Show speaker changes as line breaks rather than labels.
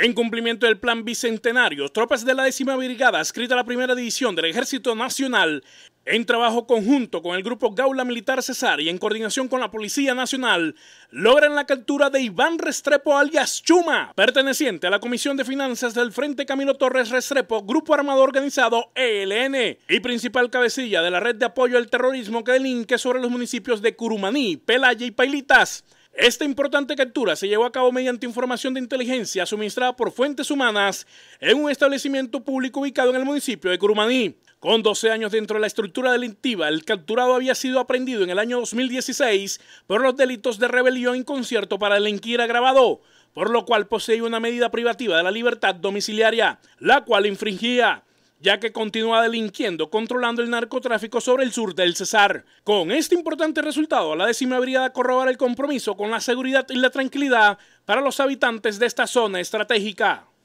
En cumplimiento del plan bicentenario, tropas de la décima brigada escrita a la primera división del Ejército Nacional, en trabajo conjunto con el grupo Gaula Militar Cesar y en coordinación con la Policía Nacional, logran la captura de Iván Restrepo alias Chuma, perteneciente a la Comisión de Finanzas del Frente Camilo Torres Restrepo, grupo armado organizado ELN y principal cabecilla de la red de apoyo al terrorismo que delinque sobre los municipios de Curumaní, Pelaya y Pailitas. Esta importante captura se llevó a cabo mediante información de inteligencia suministrada por fuentes humanas en un establecimiento público ubicado en el municipio de Curumaní. Con 12 años dentro de la estructura delictiva, el capturado había sido aprendido en el año 2016 por los delitos de rebelión en concierto para el delinquir agravado, por lo cual poseía una medida privativa de la libertad domiciliaria, la cual infringía ya que continúa delinquiendo controlando el narcotráfico sobre el sur del Cesar. Con este importante resultado, la décima brigada corrobora el compromiso con la seguridad y la tranquilidad para los habitantes de esta zona estratégica.